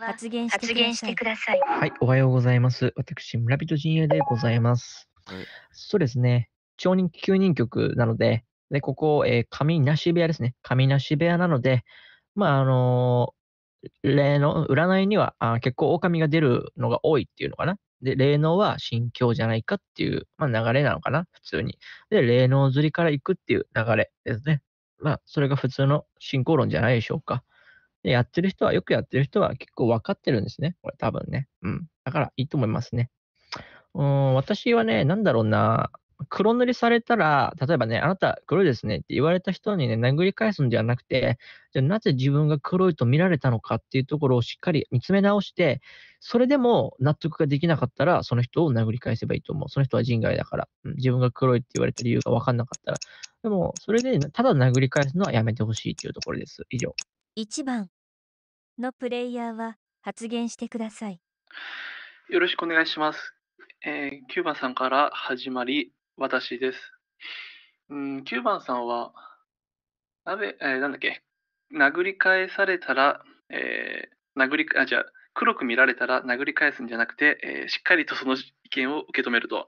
発言してください。はい、おはようございます。私、村人陣営でございます。はい、そうですね、町人急人局なので、でここ、えー、上なし部屋ですね。上なし部屋なので、まあ、あのー、例の占いにはあ結構狼が出るのが多いっていうのかな。で、霊能は心境じゃないかっていう、まあ、流れなのかな、普通に。で、霊能釣りから行くっていう流れですね。まあ、それが普通の進行論じゃないでしょうか。で、やってる人は、よくやってる人は結構分かってるんですね。これ多分ね。うん。だからいいと思いますね。うん、私はね、なんだろうな。黒塗りされたら、例えばね、あなた黒いですねって言われた人にね、殴り返すんではなくて、じゃあなぜ自分が黒いと見られたのかっていうところをしっかり見つめ直して、それでも納得ができなかったら、その人を殴り返せばいいと思う。その人は人外だから。うん、自分が黒いって言われた理由が分かんなかったら。でも、それで、ただ殴り返すのはやめてほしいっていうところです。以上。1番、のプレイヤーは発言してください。よろしくお願いします。えー、9番さんから始まり、私です。うん、9番さんは、なべ、えー、なんだっけ、殴り返されたら、えー、殴り、あ、じゃあ黒く見られたら殴り返すんじゃなくて、えー、しっかりとその意見を受け止めると。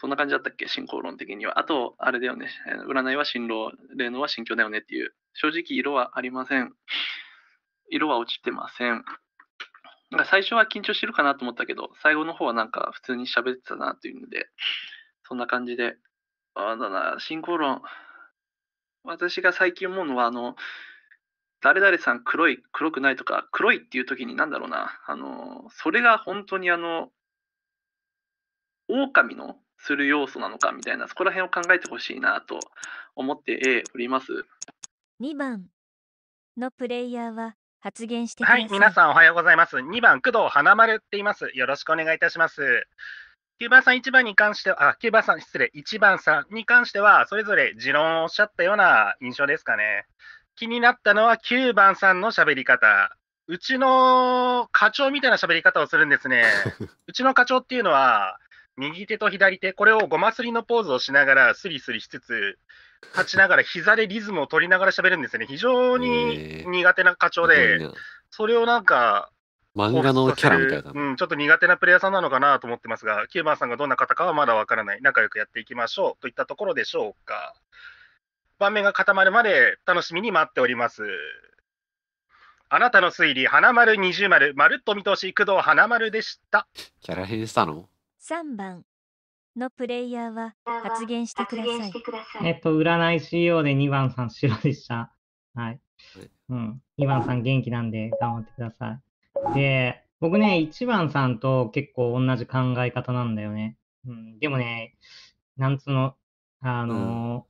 そんな感じだったっけ進行論的には。あと、あれだよね。占いは進路、霊能は心境だよねっていう。正直、色はありません。色は落ちてません。なんか最初は緊張してるかなと思ったけど、最後の方はなんか普通に喋ってたなというので、そんな感じで。ああだな、進行論。私が最近思うのは、あの、誰々さん黒い、黒くないとか、黒いっていう時に何だろうな、あの、それが本当にあの、狼のする要素なのかみたいな、そこら辺を考えてほしいなと思っております。2番のプレイヤーは発言してはい、皆さんおはようございます。2番、工藤花丸って言います。よろしくお願いいたします。9番さん1番に関しては、あ、9番さん、失礼、1番さんに関しては、それぞれ持論をおっしゃったような印象ですかね。気になったのは9番さんの喋り方。うちの課長みたいな喋り方をするんですね。うちの課長っていうのは、右手と左手、これをごますりのポーズをしながら、スリスリしつつ、立ちながら、膝でリズムを取りながら喋るんですよね。非常に苦手な課長で、それをなんか、漫画のキャラみたいな、うん。ちょっと苦手なプレイヤーさんなのかなと思ってますが、キューバさんがどんな方かはまだわからない、仲良くやっていきましょうといったところでしょうか。盤面が固まるまで楽しみに待っております。あなたの推理、花丸二重丸、まるっと見通し、工藤花丸でした。キャラ変したの3番のプレイヤーは発言してください。えっと、占い CO で2番さん白でした。はい。うん。2番さん元気なんで頑張ってください。で、僕ね、1番さんと結構同じ考え方なんだよね。うん。でもね、なんつうの、あの、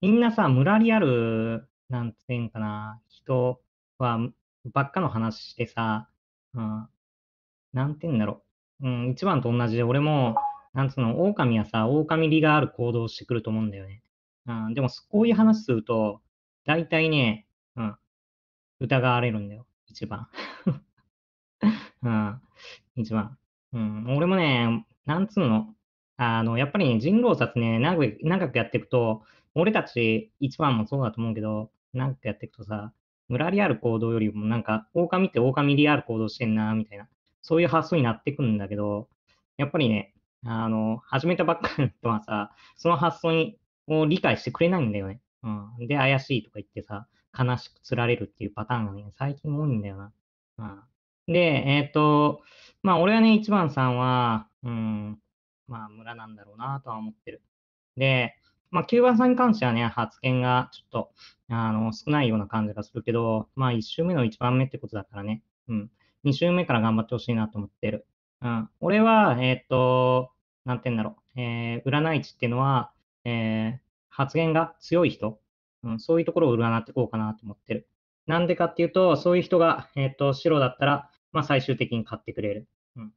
うん、みんなさ、ムラリアル、なんつうんかな、人はばっかの話してさ、うん。なんて言うんだろう。うん、一番と同じで、俺も、なんつうの、狼はさ、狼利がある行動をしてくると思うんだよね。うん、でも、こういう話すると、大体ね、うん、疑われるんだよ、一番。うん、一番。うん、俺もね、なんつうの、あの、やっぱりね、人狼殺ね、長く長くやっていくと、俺たち一番もそうだと思うけど、長くやっていくとさ、村リアル行動よりもなんか、狼って狼リアル行動してんな、みたいな。そういう発想になってくんだけど、やっぱりね、あの、始めたばっかりの人はさ、その発想を理解してくれないんだよね。うん。で、怪しいとか言ってさ、悲しく釣られるっていうパターンがね、最近多いんだよな。うん。で、えっ、ー、と、まあ、俺はね、一番さんは、うん、まあ、村なんだろうなとは思ってる。で、まあ、9番さんに関してはね、発言がちょっと、あの、少ないような感じがするけど、まあ、1周目の1番目ってことだからね。うん。2週目から頑張ってほしいなと思ってる。うん。俺は、えっ、ー、と、なんて言うんだろう。えー、占い師っていうのは、えー、発言が強い人、うん、そういうところを占っていこうかなと思ってる。なんでかっていうと、そういう人が、えっ、ー、と、白だったら、まあ、最終的に買ってくれる。うん、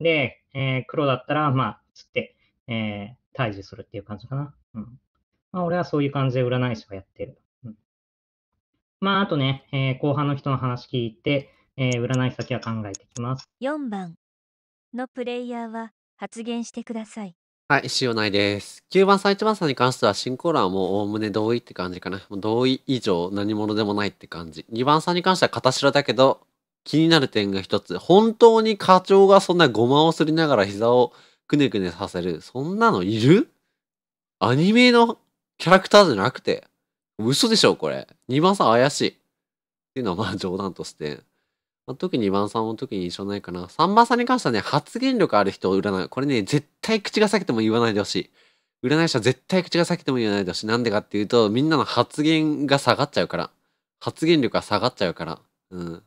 で、えー、黒だったら、まあ、つって、えー、退治するっていう感じかな。うん。まあ、俺はそういう感じで占い師はやってる。うん、まあ、あとね、えー、後半の人の話聞いて、えー、占い先は考えていきます。4番のプレイヤーは発言してください。はい、塩内です。9番さん、1番さんに関しては、進行欄はもうおおむね同意って感じかな。同意以上何者でもないって感じ。2番さんに関しては、片白だけど、気になる点が一つ。本当に課長がそんなごまをすりながら膝をくねくねさせる。そんなのいるアニメのキャラクターじゃなくて。嘘でしょ、これ。2番さん怪しい。っていうのはまあ冗談として。まあ、特にワンさんも特に印象ないかな。さんまさんに関してはね、発言力ある人を占う。これね、絶対口が裂けても言わないでほしい。占い師は絶対口が裂けても言わないでほしい。なんでかっていうと、みんなの発言が下がっちゃうから。発言力が下がっちゃうから。うん。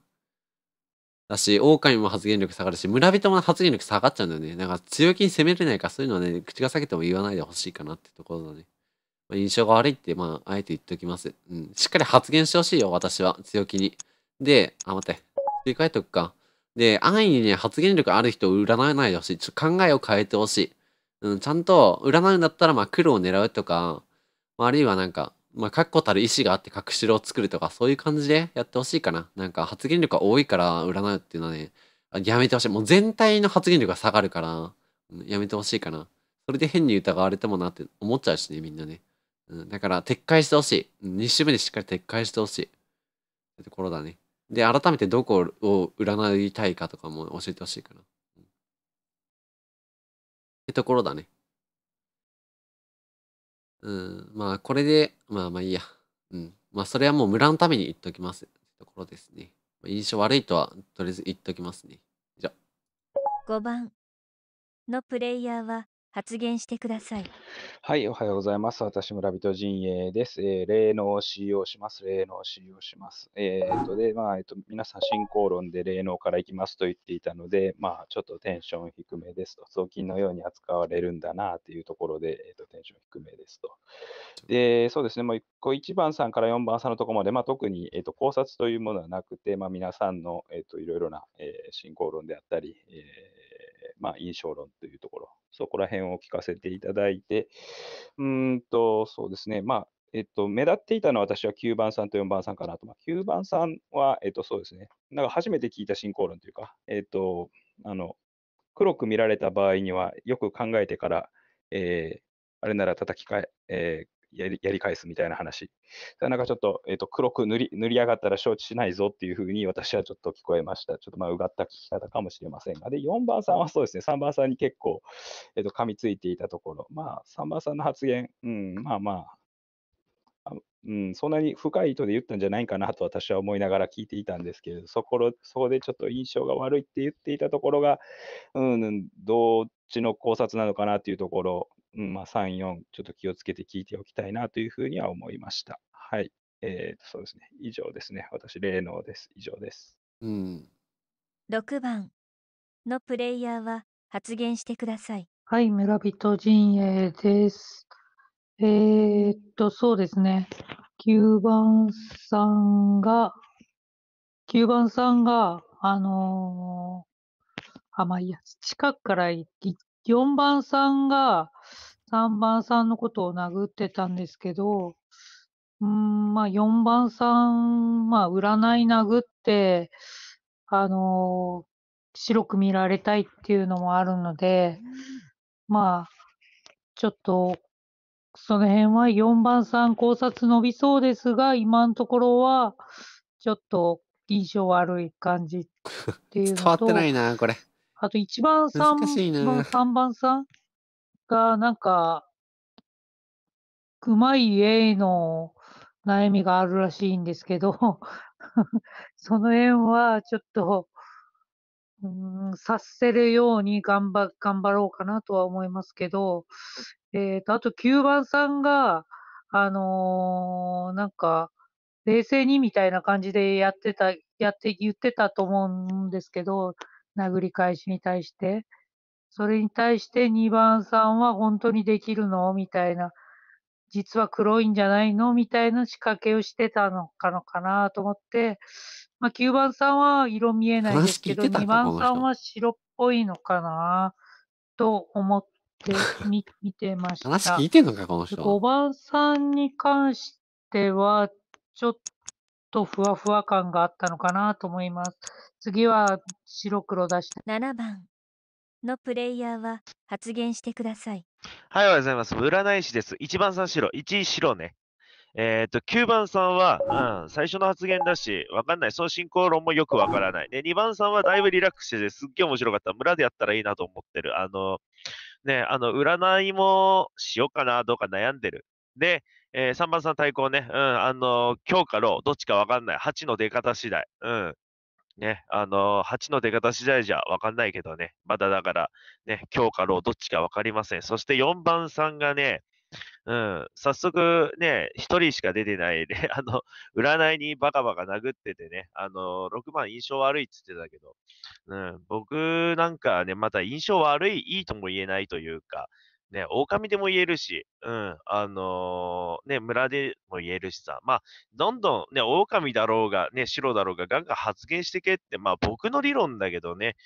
だし、狼も発言力下がるし、村人も発言力下がっちゃうんだよね。だから強気に攻めれないか、そういうのはね、口が裂けても言わないでほしいかなってところだね。まあ、印象が悪いって、まあ、あえて言っておきます。うん。しっかり発言してほしいよ、私は。強気に。で、あ、待って。振り返っとくか。で、安易にね、発言力ある人を占わないでほしい。ちょっと考えを変えてほしい。うん、ちゃんと、占うんだったら、まあ、黒を狙うとか、あ、るいはなんか、まあ、確固たる意志があって隠しろを作るとか、そういう感じでやってほしいかな。なんか、発言力が多いから占うっていうのはね、やめてほしい。もう全体の発言力が下がるから、うん、やめてほしいかな。それで変に疑われてもなって思っちゃうしね、みんなね。うん、だから、撤回してほしい。2週目でしっかり撤回してほしい。ってところだね。で、改めてどこを占いたいかとかも教えてほしいかな。うん、ってところだね。うん、まあ、これで、まあまあいいや。うん。まあ、それはもう村のために言っときます。ところですね。印象悪いとは、とりあえず言っときますね。じゃ5番のプレイヤーは、発言してください。はい、おはようございます。私、村人陣営です。えー、霊能使用します。霊能使用します。えー、っと、で、まあ、えっと、皆さん、進行論で霊能からいきますと言っていたので、まあ、ちょっとテンション低めですと、雑巾のように扱われるんだなというところで、えっと、テンション低めですと。で、そうですね、もう1番さんから4番さんのところまで、まあ、特に、えっと、考察というものはなくて、まあ、皆さんの、えっと、いろいろな、えー、進行論であったり、えーまあ、印象論というところ、そこら辺を聞かせていただいて、うんと、そうですね、まあ、えっと、目立っていたのは私は9番さんと4番さんかなと。まあ、9番さんは、えっと、そうですね。なんか初めて聞いた進行論というか、えっと、あの、黒く見られた場合には、よく考えてから、えー、あれなら叩きかえ、えー、やりやり返すみたいな話。なんかちょっと,、えーと、黒く塗り塗り上がったら承知しないぞっていうふうに私はちょっと聞こえました。ちょっとまあうがった聞き方かもしれませんが。で、4番さんはそうですね、3番さんに結構、えーと、噛みついていたところ、まあ3番さんの発言、うん、まあまあ、あうん、そんなに深い意図で言ったんじゃないかなと私は思いながら聞いていたんですけれど、そこそこでちょっと印象が悪いって言っていたところが、うん、どっちの考察なのかなっていうところまあ、3、4、ちょっと気をつけて聞いておきたいなというふうには思いました。はい。えー、そうですね。以上ですね。私、霊能です。以上です。うん、6番のプレイヤーは発言してください。はい、村人陣営です。えー、っと、そうですね。9番さんが、9番さんが、あのー、あ、まあいいや、近くから行っ4番さんが3番さんのことを殴ってたんですけど、うん、まあ4番さん、まあ占い殴って、あのー、白く見られたいっていうのもあるので、まあ、ちょっと、その辺は4番さん考察伸びそうですが、今のところは、ちょっと印象悪い感じっていうのと。伝わってないな、これ。あと1番、3番、3番さんが、なんか、うまい絵の悩みがあるらしいんですけど その辺はちょっと、うん、察せるように頑張、頑張ろうかなとは思いますけど、えっ、ー、と、あと9番さんが、あのー、なんか、冷静にみたいな感じでやってた、やって、言ってたと思うんですけど、殴り返しに対して、それに対して2番さんは本当にできるのみたいな、実は黒いんじゃないのみたいな仕掛けをしてたのかのかなと思って、まあ、9番さんは色見えないですけど、2番さんは白っぽいのかなと思って見 見てました。話聞いてんのか、この人。5番さんに関しては、ちょっとふわふわ感があったのかなと思います。次は白黒出して。7番のプレイヤーは発言してください。はい、おはようございます。占い師です。1番さん白、1位白ね。えっ、と、9番さんは、うん、最初の発言だし、わかんない。その進行論もよくわからない。で、2番さんはだいぶリラックスしてて、すっげえ面白かった。村でやったらいいなと思ってる。あの、ね、あの、占いもしようかな、どうか悩んでる。で、えー、3番さん対抗ね、うん、あのー、強かろう、どっちかわかんない。8の出方次第。うん。ね、あのー、8の出方次第じゃわかんないけどね、まだだから、ね、強かろう、どっちかわかりません。そして4番さんがね、うん、早速ね、1人しか出てないで、あの、占いにバカバカ殴っててね、あの、6番印象悪いって言ってたけど、うん、僕なんかね、また印象悪い、いいとも言えないというか、ね、狼でも言えるし、うん、あのー、ね、村でも言えるしさ、まあ、どんどんね、狼だろうが、ね、白だろうが、ガンガン発言してけって、まあ僕の理論だけどね、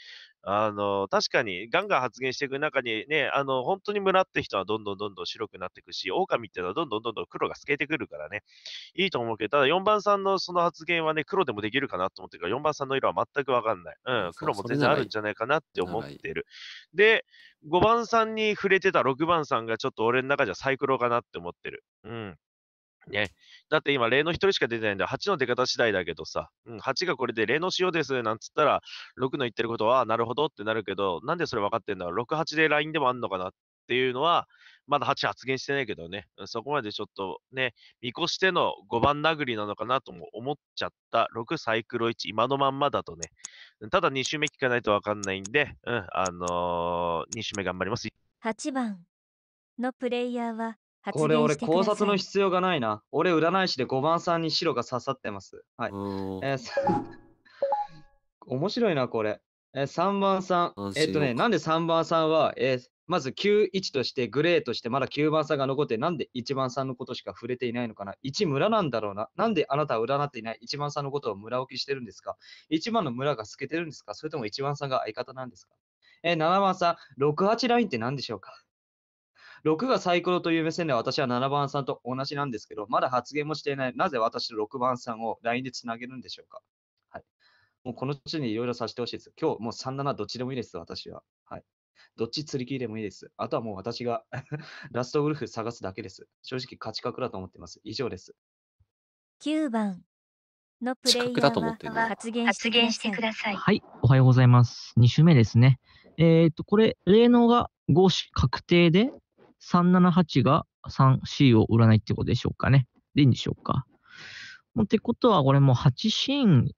あの、確かにガンガン発言していく中にね、あの、本当に村って人はどんどんどんどん白くなっていくし、狼っていうのはどんどんどんどん黒が透けてくるからね、いいと思うけど、ただ4番さんのその発言はね、黒でもできるかなと思ってるから、4番さんの色は全くわかんない。うん、黒も全然あるんじゃないかなって思ってる。で、5番さんに触れてた6番さんがちょっと俺の中じゃサイクロかなって思ってる。うん。ね。だって今、例の1人しか出てないんだ8の出方次第だけどさ、うん、8がこれで例の塩です、なんつったら、6の言ってることは、なるほどってなるけど、なんでそれ分かってんだろう。6、8で LINE でもあんのかなっていうのは、まだ8発言してないけどね、そこまでちょっとね、見越しての5番殴りなのかなとも思っちゃった。6サイクロ1、今のまんまだとね。ただ2周目聞かないと分かんないんで、うん、あのー、2周目頑張ります。8番のプレイヤーは、これ俺考察の必要がないな。俺占い師で5番さんに白が刺さってます。はい。えー 面白いな、これ。えー、3番さん。えっとね、なんで3番さんは、えーまず91としてグレーとしてまだ9番さんが残って、なんで1番さんのことしか触れていないのかな ?1 村なんだろうな。なんであなたは占っていない1番さんのことを村置きしてるんですか ?1 番の村が透けてるんですかそれとも1番さんが相方なんですかえー、7番さん、68ラインって何でしょうか6がサイコロという目線では私は7番さんと同じなんですけど、まだ発言もしていない。なぜ私と6番さんを LINE でつなげるんでしょうかはい。もうこの地にいろいろさせてほしいです。今日もう3、7どっちでもいいです、私は。はい。どっち釣り切りでもいいです。あとはもう私が ラストウルフ探すだけです。正直価値格だと思ってます。以上です。9番のプレイヤーは発言してください。はい、おはようございます。2週目ですね。えっ、と、これ、霊能が5種確定で、378が 3C を売らないってことでしょうかね。でいいんでしょうか。ってことは、これもう8シーン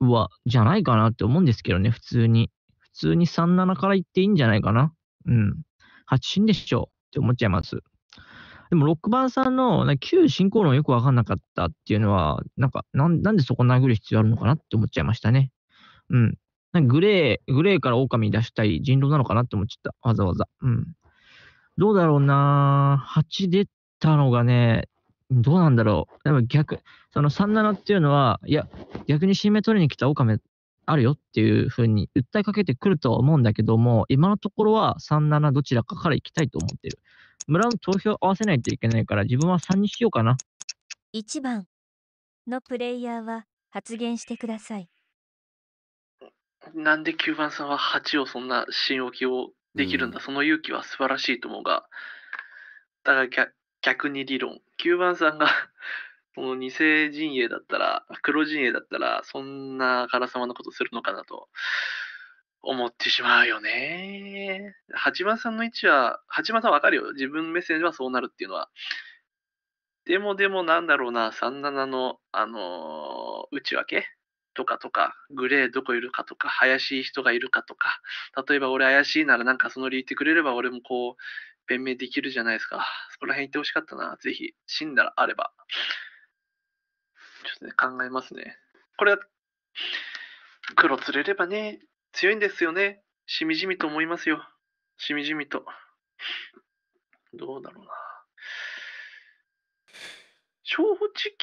は、じゃないかなって思うんですけどね、普通に。普通に37からいっていいんじゃないかな。うん。8シーンでしょって思っちゃいます。でも、6番さんの旧進行論よくわかんなかったっていうのは、なんか、なんなんでそこ殴る必要あるのかなって思っちゃいましたね。うん。なんかグレー、グレーから狼出したい人狼なのかなって思っちゃった。わざわざ。うん。どうだろうな8出たのがね、どうなんだろう。でも逆、その37っていうのは、いや、逆に新芽取りに来たオカメあるよっていうふうに訴えかけてくるとは思うんだけども、今のところは37どちらかから行きたいと思ってる。村の投票合わせないといけないから、自分は3にしようかな。1番のプレイヤーは発言してください。なんで9番さんは8をそんな新置きをできるんだ、うん、その勇気は素晴らしいと思うが、だから逆に理論、9番さんが この二世陣営だったら、黒陣営だったら、そんなあからさまなことするのかなと思ってしまうよね。8番さんの位置は、8番さんわかるよ。自分目線ではそうなるっていうのは。でもでもなんだろうな、37の、あのー、内訳とかとか、グレーどこいるかとか、怪しい人がいるかとか、例えば俺怪しいならなんかその理由言ってくれれば俺もこう、弁明できるじゃないですか。そこら辺行ってほしかったな。ぜひ、死んだらあれば。ちょっとね、考えますね。これは、黒釣れればね、強いんですよね。しみじみと思いますよ。しみじみと。どうだろうな。正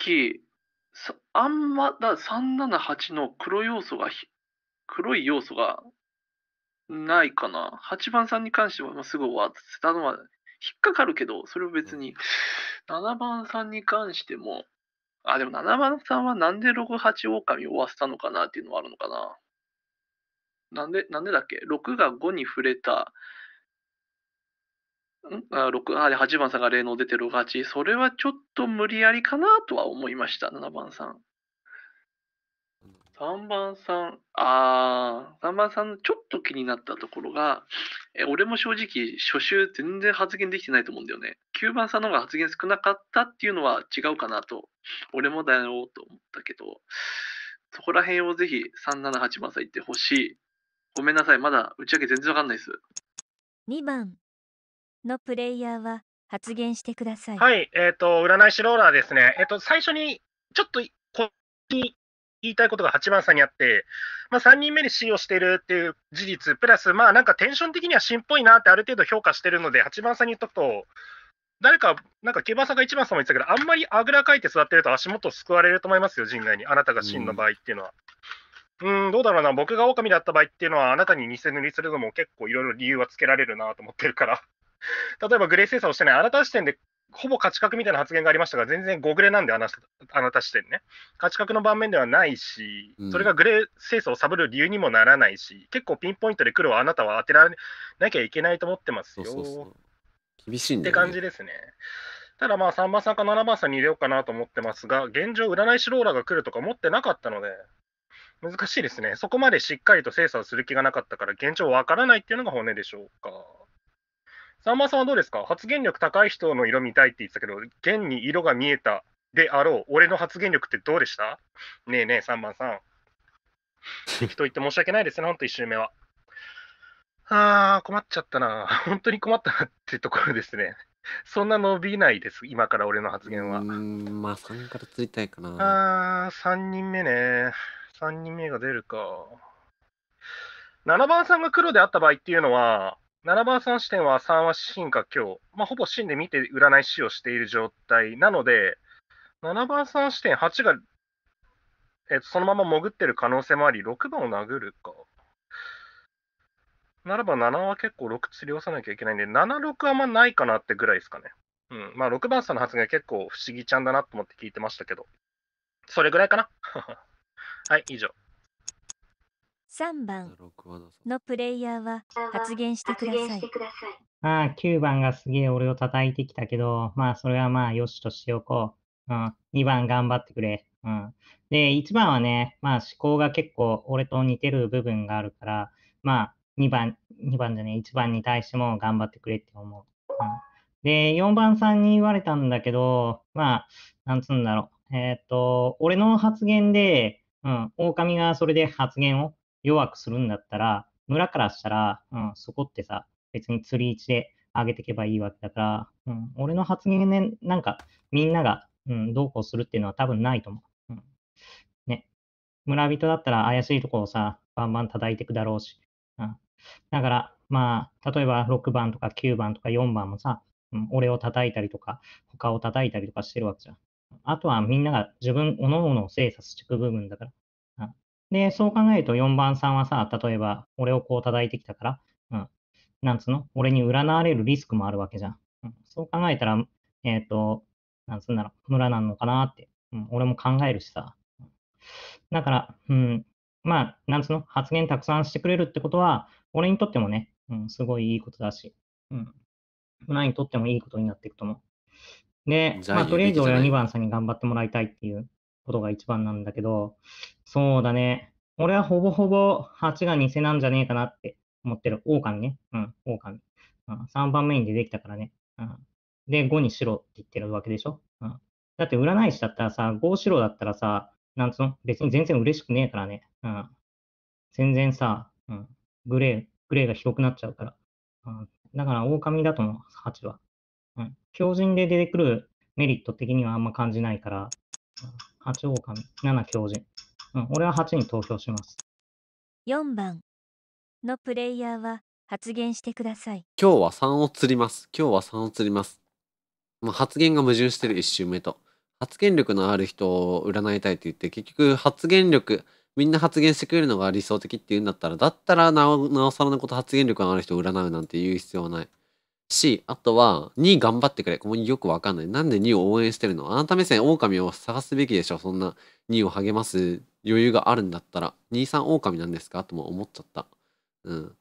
直、あんま、だ378の黒要素がひ、黒い要素がないかな。8番さんに関してはすぐ終わってたのは引っかかるけど、それを別に、7番さんに関しても、あ、でも7番さんはなんで68狼を終わせたのかなっていうのはあるのかな。なんで、なんでだっけ ?6 が5に触れたあ6あで8番さんが霊能出てる8、それはちょっと無理やりかなとは思いました、7番さん。3番さん、ああ、3番さん、ちょっと気になったところが、え俺も正直、初週全然発言できてないと思うんだよね。9番さんの方が発言少なかったっていうのは違うかなと、俺もだよと思ったけど、そこら辺をぜひ378番さん言ってほしい。ごめんなさい、まだ打ち上げ全然わかんないです。2番。のプレイヤーは発言してください。はい、えっ、ー、と、占い師ローラーですね。えっ、ー、と、最初に、ちょっと、こっち言いたいことが8番さんにあって、まあ、3人目に C をしているっていう事実、プラス、まあ、なんかテンション的には C っぽいなってある程度評価してるので、8番さんに言っとくと、誰か、なんか、ケバさんが1番さんも言ってたけど、あんまりあぐらかいて座ってると足元すくわれると思いますよ、陣外に。あなたが真の場合っていうのは。うん、ん、どうだろうな、僕が狼だった場合っていうのは、あなたに偽塗りするのも結構いろいろ理由はつけられるなと思ってるから。例えばグレー精査をしてない、あなた視点でほぼ価値格みたいな発言がありましたが、全然ゴグレなんで、あなた視点ね。価値格の盤面ではないし、それがグレー清掃をサブる理由にもならないし、うん、結構ピンポイントで黒はあなたは当てられなきゃいけないと思ってますよ。そうそうそう厳しい、ね、って感じですね。ただまあ3番さんか7番さんに入れようかなと思ってますが、現状、占い師ローラーが来るとか持ってなかったので、難しいですね。そこまでしっかりと精査をする気がなかったから、現状わからないっていうのが本音でしょうか。さんまさんはどうですか発言力高い人の色見たいって言ってたけど、現に色が見えたであろう、俺の発言力ってどうでしたねえねえ、3番さん。人言って申し訳ないですね、ほんと1周目は。あー、困っちゃったな。本当に困ったなってところですね。そんな伸びないです、今から俺の発言は。うん、まあ3からついたいかな。あー、3人目ね。3人目が出るか。7番さんが黒であった場合っていうのは、7番3視点は3は進か今日、まあ、ほぼ芯で見て占い師をしている状態なので、7番3視点8が、えっと、そのまま潜ってる可能性もあり、6番を殴るか。ならば7は結構6釣り押さなきゃいけないんで、7、6はあんまないかなってぐらいですかね。うん。まあ6番さんの発言結構不思議ちゃんだなと思って聞いてましたけど、それぐらいかな。はい、以上。3番のプレイヤーは発言してください。ああ、9番がすげえ俺を叩いてきたけど、まあそれはまあよしとしておこう。うん、2番頑張ってくれ。うん、で、1番はね、まあ思考が結構俺と似てる部分があるから、まあ2番、2番じゃねえ、1番に対しても頑張ってくれって思う。うん、で、4番さんに言われたんだけど、まあ、なんつうんだろう。えっ、と、俺の発言で、うん、狼がそれで発言を弱くするんだったら、村からしたら、うん、そこってさ、別に釣り位置で上げていけばいいわけだから、うん、俺の発言ね、なんかみんなが、うん、どうこうするっていうのは多分ないと思う。うん、ね。村人だったら怪しいところをさ、バンバン叩いてくだろうし。うん、だから、まあ、例えば6番とか9番とか4番もさ、うん、俺を叩いたりとか、他を叩いたりとかしてるわけじゃん。あとはみんなが自分、おのおのを精査していく部分だから。で、そう考えると4番さんはさ、例えば、俺をこう叩いてきたから、うん。なんつうの俺に占われるリスクもあるわけじゃん。うん、そう考えたら、えっ、ー、と、なんつうんだろう、村なのかなって、うん、俺も考えるしさ。だから、うん、まあ、なんつうの発言たくさんしてくれるってことは、俺にとってもね、うん、すごいいいことだし、うん。村にとってもいいことになっていくと思う。で、まあ、とりあえず俺は2番さんに頑張ってもらいたいっていうことが一番なんだけど、そうだね。俺はほぼほぼ8が偽なんじゃねえかなって思ってる。王冠ね。うん、王冠。3番目に出てきたからね。うん、で、5にしろって言ってるわけでしょ。うん、だって占い師だったらさ、5白だったらさ、なんつうの別に全然嬉しくねえからね。うん、全然さ、うん、グレー、グレーが広くなっちゃうから。うん、だから、狼だと思う、8は。うん、強靭で出てくるメリット的にはあんま感じないから。うん八王冠、七狂人。うん、俺は八に投票します。四番のプレイヤーは発言してください。今日は三を釣ります。今日は三を釣ります。まあ、発言が矛盾してる一周目と。発言力のある人を占いたいと言って、結局発言力、みんな発言してくれるのが理想的って言うんだったら、だったらなおなおさらのこと発言力のある人を占うなんて言う必要はない。し、あとは、2頑張ってくれ。ここによくわかんない。なんで2を応援してるのあなた目線、狼を探すべきでしょ。そんな2を励ます余裕があるんだったら。2、3狼なんですかとも思っちゃった。うん。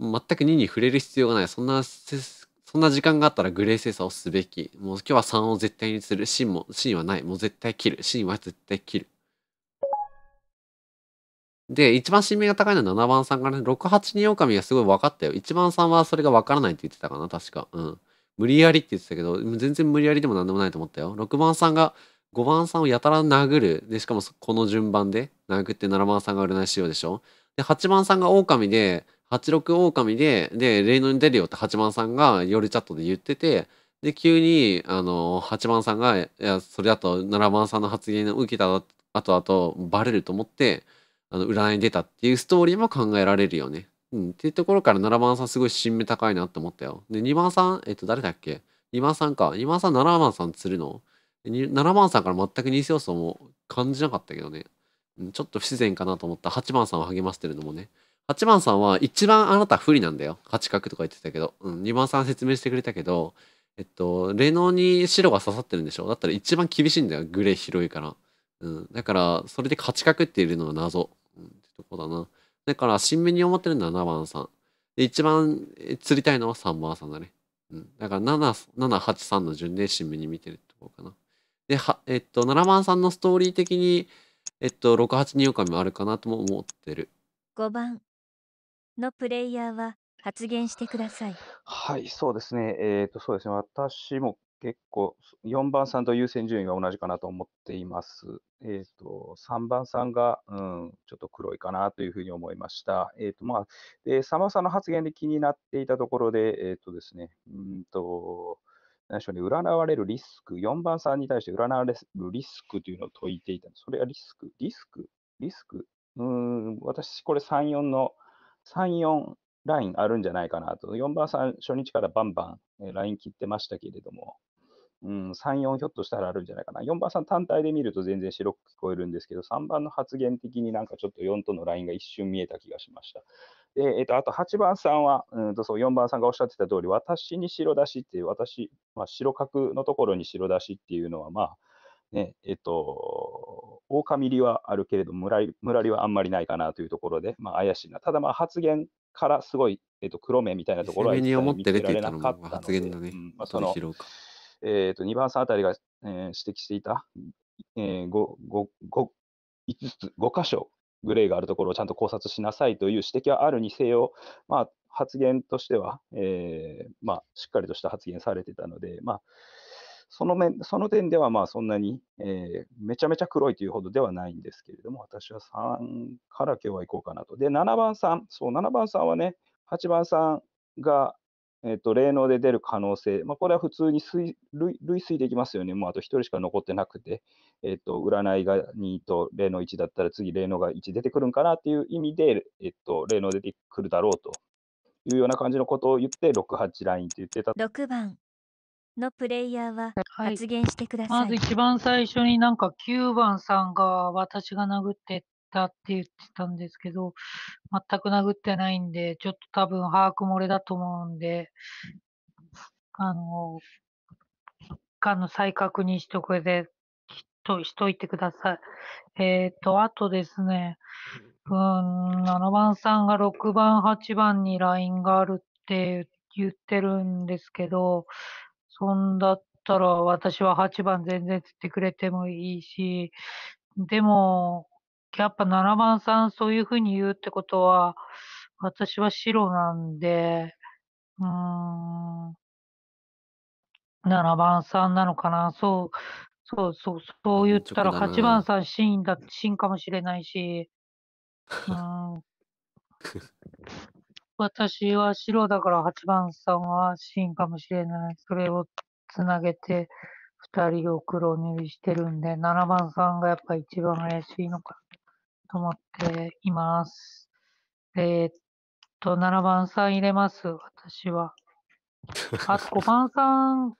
全く2に触れる必要がない。そんな、そんな時間があったらグレー精査をすべき。もう今日は3を絶対にする。芯も、芯はない。もう絶対切る。芯は絶対切る。で、一番新名が高いのは7番さんからね、682狼がすごい分かったよ。1番さんはそれが分からないって言ってたかな、確か。うん。無理やりって言ってたけど、全然無理やりでも何でもないと思ったよ。6番さんが、5番さんをやたら殴る。で、しかもこの順番で、殴って7番さんが占いしようでしょ。で、8番さんが狼で、86狼で、で、霊能に出るよって8番さんが夜チャットで言ってて、で、急に、あの、8番さんが、いや、それだと7番さんの発言を受けた後あとバレると思って、あの占いに出たっていうストーリーも考えられるよね。うん、っていうところから7番さんすごい新芽高いなって思ったよ。で2番さんえっと誰だっけ2番さんか2番さん7番さん釣るの7番さんから全くニース要素も感じなかったけどね。ちょっと不自然かなと思った8番さんを励ましてるのもね。8番さんは一番あなた不利なんだよ。八角とか言ってたけど。うん、2番さん説明してくれたけど、えっと、レノに白が刺さってるんでしょだったら一番厳しいんだよ。グレー広いから。うん、だから、それで八角っているのは謎。とこだな。だから、新目に思を持ってるのは7番さん。で、一番釣りたいのは3番さんだね。うん。だから7、7、8、3の順で新メ見てる見てるとこかな。で、は、えっと、7番さんのストーリー的に、えっと、6、8、2狼あるかなとも思ってる。5番のプレイヤーは発言してください。はい、そうですね。えっ、と、そうですね。私も結構、4番さんと優先順位は同じかなと思っています。えっ、ー、と、3番さんが、うん、ちょっと黒いかなというふうに思いました。えっ、ー、と、まあ、で、サさんの発言で気になっていたところで、えっ、ー、とですね、うんと、何でしょうね、占われるリスク、4番さんに対して占われるリスクというのを解いていた。それはリスク、リスク、リスク。うん、私、これ3、4の、3、4、ラインあるんじゃないかなと、4番さん、初日からバンバンライン切ってましたけれども、うん、3、4ひょっとしたらあるんじゃないかな。4番さん単体で見ると全然白く聞こえるんですけど、3番の発言的になんかちょっと4とのラインが一瞬見えた気がしました。で、えっと、あと8番さんは、うんとそう4番さんがおっしゃってた通り、私に白出しっていう、私、まあ、白角のところに白出しっていうのは、まあ、ね、えっと、狼りはあるけれど、村村りはあんまりないかなというところで、まあ、怪しいな。ただ、まあ、発言からすごい、えっと、黒目みたいなところは、見てられなかったので、うんまあ、その、えー、と2番さんあたりが、えー、指摘していた、えー、5, 5, 5, 5つ、5箇所グレーがあるところをちゃんと考察しなさいという指摘はあるにせよ、まあ、発言としては、えーまあ、しっかりとした発言されてたので、まあ、その面その点ではまあそんなに、えー、めちゃめちゃ黒いというほどではないんですけれども、私は3から今日は行こうかなと。で、7番さん、そう、7番さんはね、8番さんが、えっ、と、霊能で出る可能性、まあ、これは普通に類推できますよね。もうあと1人しか残ってなくて、えっ、と、占いが2と霊能1だったら次霊能が1出てくるんかなっていう意味で、えっ、と、霊能出てくるだろうというような感じのことを言って、6、8ラインって言ってた。6番のプレイヤーは発言してください。はい、まず一番最初になんか9番さんが私が殴ってったって言ってたんですけど、全く殴ってないんで、ちょっと多分把握漏れだと思うんで、あの、間の再確認しておくで、きっと、しといてください。えっ、ー、と、あとですね、うん、7番さんが6番、8番にラインがあるって言ってるんですけど、そんだったら私は8番全然つってくれてもいいし、でも、やっぱ7番さんそういうふうに言うってことは、私は白なんで、うん、7番さんなのかな、そう、そうそう、そう言ったら8番さんシーンだ、シーンかもしれないし、うん、私は白だから8番さんはシーンかもしれない。それをつなげて2人を黒塗りしてるんで、7番さんがやっぱ一番怪しいのか止まっています。えー、っと、7番さん入れます、私は。あと5番さん、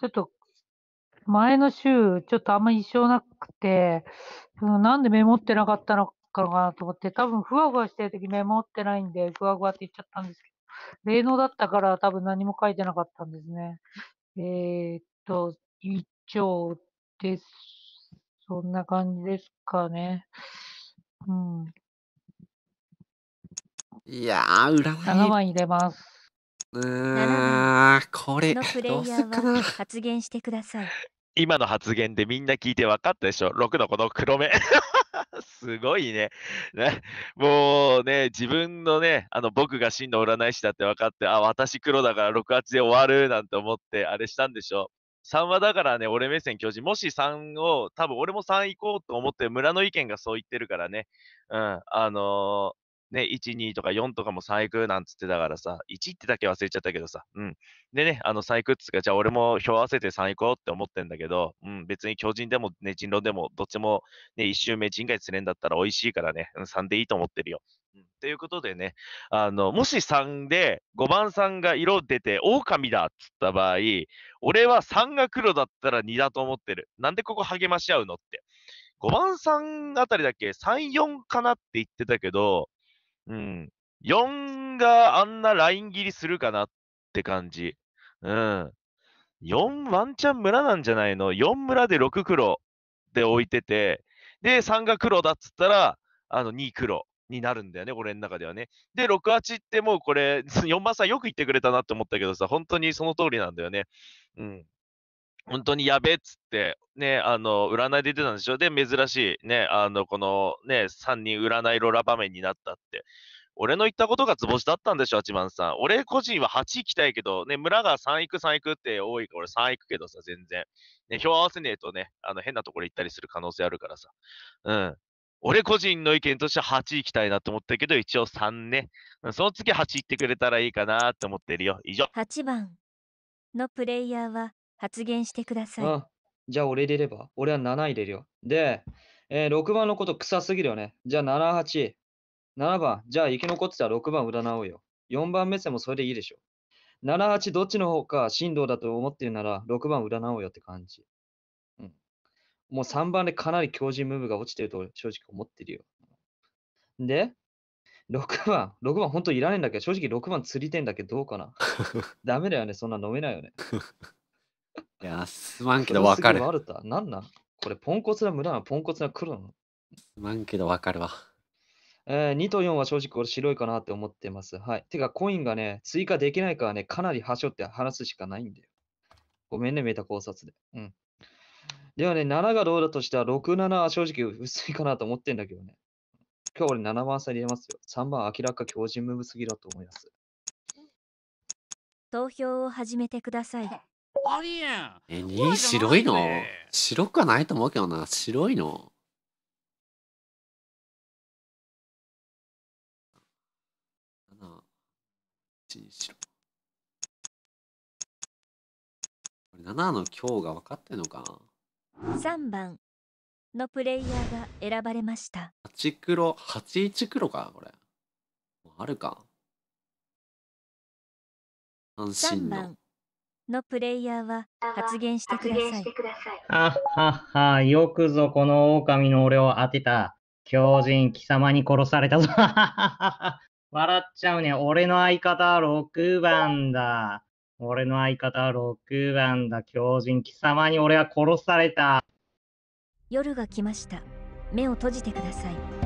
ちょっと、前の週、ちょっとあんまり印象なくて、なんでメモってなかったのかなと思って、多分ふわふわしてる時メモってないんで、ふわふわって言っちゃったんですけど、霊能だったから多分何も書いてなかったんですね。えー、っと、一上です。そんな感じですかね。うん。いやー、7占い。番入れます。うーん、これ、どうすかな。発言してください。今の発言でみんな聞いて分かったでしょ ?6 のこの黒目。すごいねね。もうね、自分のね、あの僕が真の占い師だって分かって、あ、私黒だから6、8で終わるなんて思って、あれしたんでしょ3はだからね、俺目線教授、もし3を、多分俺も3行こうと思って、村の意見がそう言ってるからね、うん、あのね、1、2とか4とかも最空なんつってたからさ、1ってだけ忘れちゃったけどさ、うん。でね、あの最空っつうか、じゃあ俺も表合わせて3行こうって思ってんだけど、うん、別に巨人でもね、人狼でも、どっちもね、1周目人外釣れんだったら美味しいからね、3でいいと思ってるよ。うん、ということでね、あの、もし3で5番さんが色出て狼だっつった場合、俺は3が黒だったら2だと思ってる。なんでここ励まし合うのって。5番3あたりだけ3、4かなって言ってたけど、うん。4があんなライン切りするかなって感じ。うん。4ワンチャン村なんじゃないの ?4 村で6黒で置いてて、で、3が黒だっつったら、あの、2黒になるんだよね、俺の中ではね。で、68ってもうこれ、4 番さんよく言ってくれたなって思ったけどさ、本当にその通りなんだよね。うん。本当にやべっつって、ね、あの、占いで出たんでしょで、珍しい、ね、あの、この、ね、3人占いロラ場面になったって。俺の言ったことが図星だったんでしょ、八幡さん。俺個人は8行きたいけど、ね、村が3行く、3行くって多いから、俺3行くけどさ、全然。ね、票合わせねえとね、あの、変なところ行ったりする可能性あるからさ。うん。俺個人の意見としては8行きたいなと思ったけど、一応3ね。その次8行ってくれたらいいかなって思ってるよ。以上。8番のプレイヤーは発言してください。あ、じゃあ俺入れれば。俺は7入れるよ。で、えー、6番のこと臭すぎるよね。じゃあ7、8。7番。じゃあ生き残ってたら6番占おうよ。4番目線もそれでいいでしょ。7、8どっちの方か振動だと思ってるなら6番占おうよって感じ。うん。もう3番でかなり強靭ムーブが落ちてると正直思ってるよ。で、6番、6番本当いらないんだけど、正直6番釣りてんだけどどうかな。ダメだよね、そんな飲めないよね。いや、すまんけどわかる。マルタなんなんこれポンコツな村なポンコツな黒なのすまんけどわかるわ。えー、2と4は正直れ白いかなって思ってます。はい。てかコインがね、追加できないからね、かなり端折って話すしかないんだよ。ごめんね、メタ考察で。うん。ではね、7がどうだとしたら6、7は正直薄いかなと思ってんだけどね。今日俺7番差入れますよ。3番明らか強靭ムーブすぎだと思います。投票を始めてください。ありえんえ2位白いの白くはないと思うけどな白いの白これ7の今日が分かってんのかな3番のプレイヤーが選ばれました8黒81黒かこれあるか安心ののプレイヤーは発言してください。あはは、よくぞこの狼の俺を当てた。狂人、貴様に殺されたぞ。笑っちゃうね。俺の相方6番だ。俺の相方6番だ。狂人、貴様に俺は殺された。夜が来ました。目を閉じてください。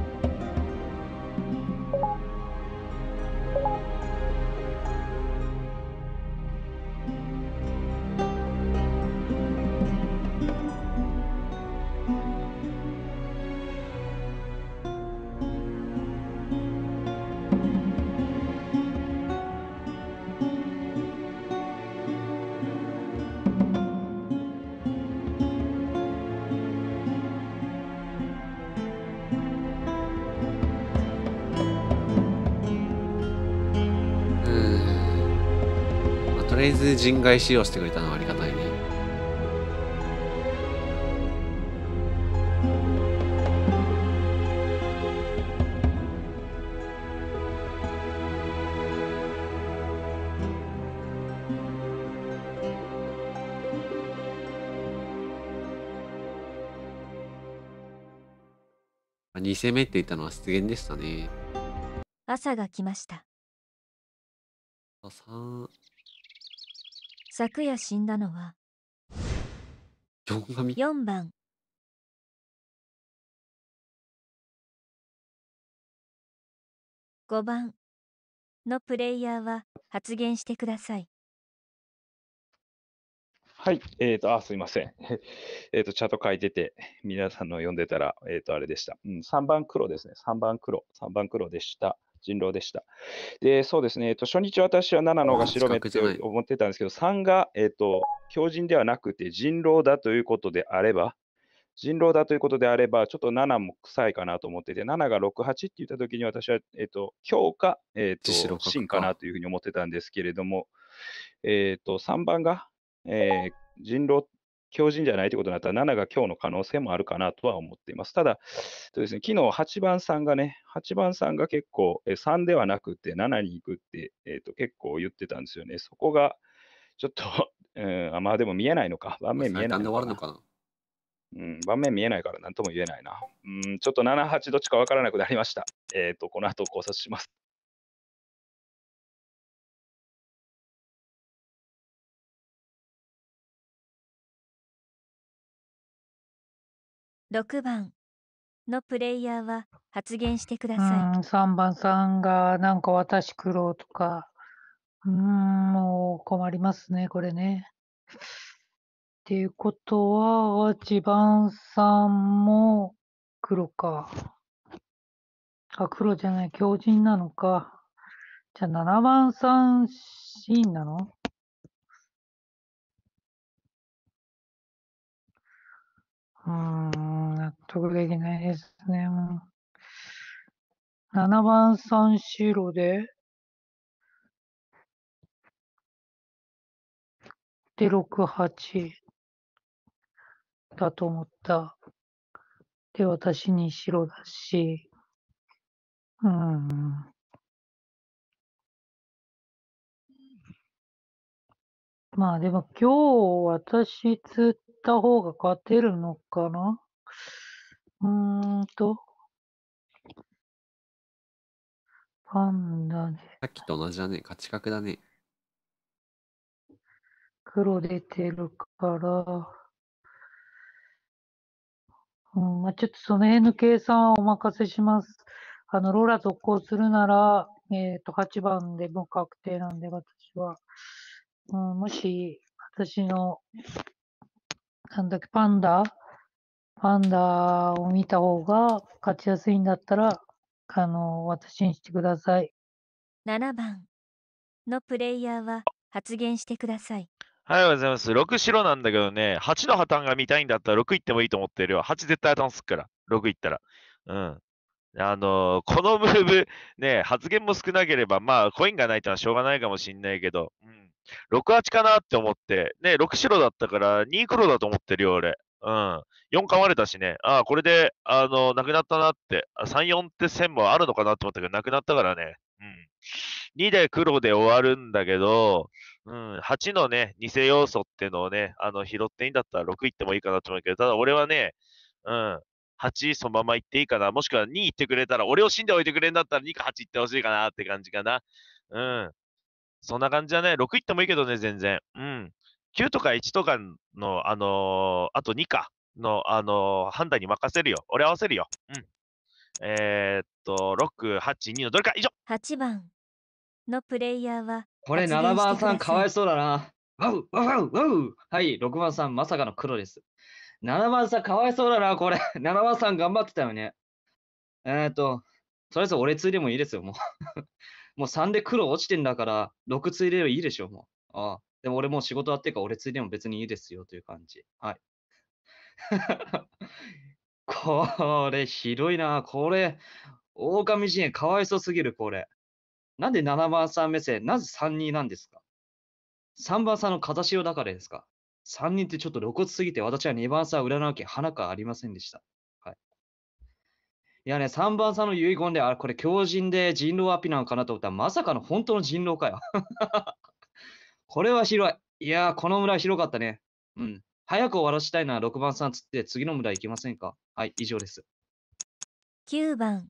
りあえず人外使用してくれたのはありがたいね2戦目って言ったのは失言でしたね朝が来ました3昨夜死んだのは4番5番のプレイヤーは発言してください。はい、えっ、ー、と、あ、すいません。えっ、と、チャート書いてて、皆さんの読んでたら、えっ、ー、と、あれでした、うん。3番黒ですね。3番黒。3番黒でした。人狼でした。で、そうですね、えっと、初日私は7の方が白目って思ってたんですけど、3が、えっと、狂人ではなくて人狼だということであれば、人狼だということであれば、ちょっと7も臭いかなと思ってて、7が6、8って言ったときに私は、えっと、強化、えっと、真かなというふうに思ってたんですけれども、えっと、3番が、えー、人狼強靭じゃないということになったら、7が今日の可能性もあるかなとは思っています。ただ、そうですね、昨日8番さんがね、8番さんが結構、3ではなくて7に行くって、えー、と結構言ってたんですよね。そこが、ちょっと、うん、まあでも見えないのか、盤面見えないのかな。かなうん、盤面見えないから何とも言えないな。うん、ちょっと7、8どっちか分からなくなりました。えっ、ー、と、この後考察します。6番のプレイヤーは発言してください。3番さんがなんか私苦労とか、うん、もう困りますね、これね。っていうことは、8番さんも黒か。あ、黒じゃない、強靭なのか。じゃあ7番さんシーンなのうーん。納得できないですね。7番三四郎で、で、6、8だと思った。で、私に白だし、うん。まあでも今日私釣った方が勝てるのかなうーんと、パンダね。さっきと同じだね。価値格だね。黒出てるから、うん、まあ、ちょっとその辺の計算はお任せします。あの、ローラ続行するなら、えっ、と、8番でも確定なんで、私は。うん、もし、私の、なんだっけ、パンダアンダーを見た方が勝ちやすいんだったら、あの、私にしてください。7番のプレイヤーは発言してください。はい、おはようございます。6白なんだけどね、8の破綻が見たいんだったら6行ってもいいと思ってるよ。8絶対たんすっから、6行ったら。うん。あのーこのムーブ、ね、発言も少なければ、まあ、コインがないとはしょうがないかもしんないけど、うん。6-8かなって思って、ね、6白だったから2黒だと思ってるよ、俺。うん。4巻割れたしね、ああ、これで、あの、なくなったなって、3、4って線もあるのかなって思ったけど、なくなったからね。うん。2で黒で終わるんだけど、うん、8のね、偽要素っていうのをね、あの、拾っていいんだったら6いってもいいかなと思うけど、ただ俺はね、うん、8そのまま行っていいかな。もしくは2行ってくれたら、俺を死んでおいてくれんだったら2か8行ってほしいかなって感じかな。うん。そんな感じだね。6行ってもいいけどね、全然。うん。9とか1とかの、あのー、あと2かの、あのー、判断に任せるよ。俺合わせるよ。うん。えー、っと、6、8、2のどれか、以上 !8 番のプレイヤーは、これ7番さんかわいそうだな。わうわうわうはい、6番さんまさかの黒です。7番さんかわいそうだな、これ。7 番さん頑張ってたよね。えー、っと、とりあえず俺ついでもいいですよ、もう。もう3で黒落ちてんだから、6ついでもいいでしょ、もう。ああ。でも俺もう仕事あってるから俺ついでも別にいいですよという感じ。はい。これひどいな。これ、狼人かわいそうすぎる、これ。なんで7番さん目線、なぜ3人なんですか ?3 番さんの片潮だからですか ?3 人ってちょっと露骨すぎて、私は2番さん裏占う気、花かありませんでした。はい。いやね、3番さんの遺言で、あれ、これ強人で人狼アピなのかなと思ったら、まさかの本当の人狼かよ。これは広い。いやー、この村広かったね。うん。早く終わらせたいなら6番さんつって次の村行きませんかはい、以上です。9番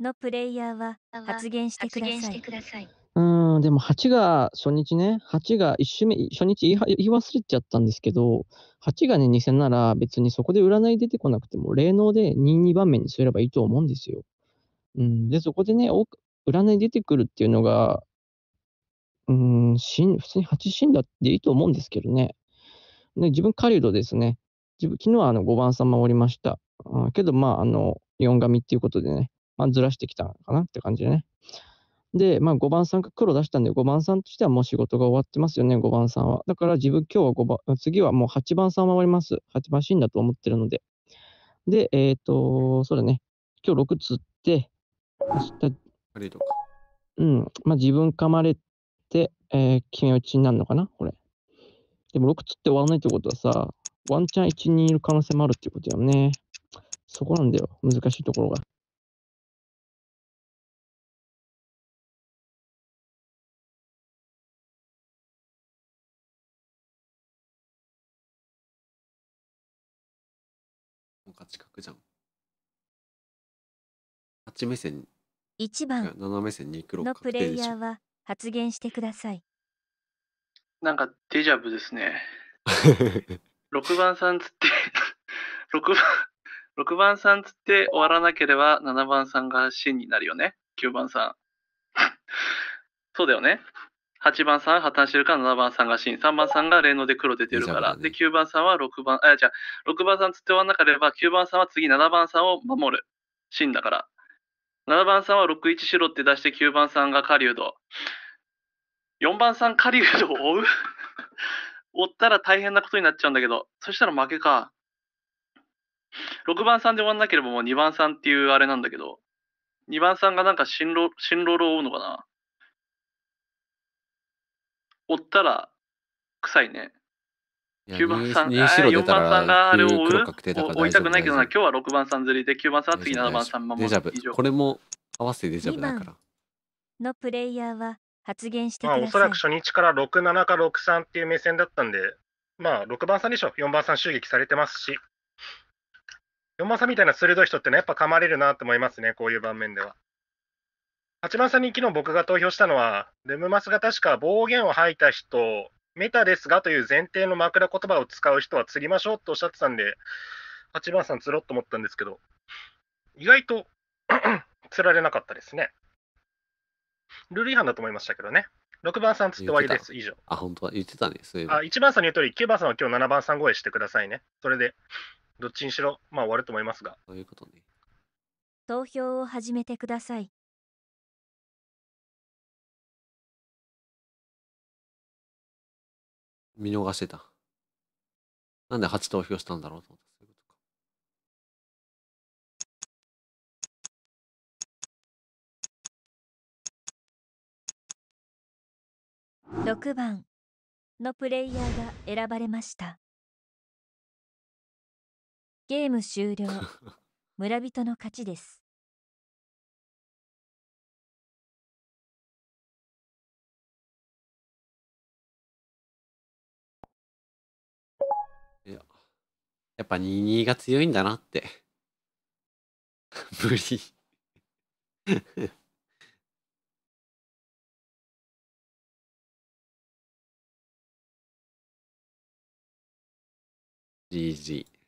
のプレイヤーは発言してください。うーうん、でも8が初日ね、8が1週目、初日言い言い忘れちゃったんですけど、8がね、2 0なら別にそこで占い出てこなくても、霊能で2、2番目にすればいいと思うんですよ。うん、で、そこでね、占い出てくるっていうのが、うん、しん普通に8死んだっていいと思うんですけどね。で自分、狩人ですね。自分昨日はあの5番さん守りました。うん、けど、まあ、あの4神っていうことでね、まあ、ずらしてきたのかなって感じでね。で、まあ、5番さんが黒出したんで、5番さんとしてはもう仕事が終わってますよね、5番さんは。だから自分、今日は5番、次はもう8番さん回ります。8番死んだと思ってるので。で、えっ、ー、と、そうだね、今日6つって、明日、うん、まあ、自分噛まれて、えー、決め打ちになるのかなこれ。でも6つって終わらないってことはさ、ワンチャン1、2いる可能性もあるってことだよね。そこなんだよ。難しいところが。なんか近くじゃん。8目線1番7目線に黒のプレイヤーは発言してください。なんかデジャブですね。6 番さんつって6 番、6番さんつって終わらなければ7番さんが真になるよね。9番さん。そうだよね。8番さん破綻してるから7番さんが真、3番さんが霊能で黒出てるから、で、9番さんは6番、あ、じゃあ、6番さんつって終わらなければ、9番さんは次7番さんを守る。真だから。7番さんは6一白って出して9番さんが狩人。4番さん狩人を追う 追ったら大変なことになっちゃうんだけど、そしたら負けか。6番さんで終わんなければもう2番さんっていうあれなんだけど、2番さんがなんか進路、進路を追うのかな追ったら、臭いね。9番さん、4番さんがあれを追う追いたくないけどな、今日は6番さんずりで、9番さんは次7番さんこれも合わせてデジャブだから。のプレイヤーは発言してください。まあ、おそらく初日から6、7か6、3っていう目線だったんで、まあ、6番さんでしょ、4番さん襲撃されてますし、4番さんみたいな鋭い人ってね、やっぱ噛まれるなと思いますね、こういう場面では。8番さんに昨日僕が投票したのは、レムマスが確か暴言を吐いた人メタですがという前提の枕言葉を使う人は釣りましょうとおっしゃってたんで、8番さん釣ろうと思ったんですけど、意外と 釣られなかったですね。ルール違反だと思いましたけどね。6番さん釣って終わりです。以上。あ、本当は言ってたね。そうあ1番さんに言う通り、9番さんは今日7番さん声してくださいね。それで、どっちにしろ、まあ終わると思いますが。そういうことね。投票を始めてください。見逃してた。なんで初投票したんだろうと思った。6番のプレイヤーが選ばれましたゲーム終了 村人の勝ちですやっぱ二二が強いんだなって。無理 GG。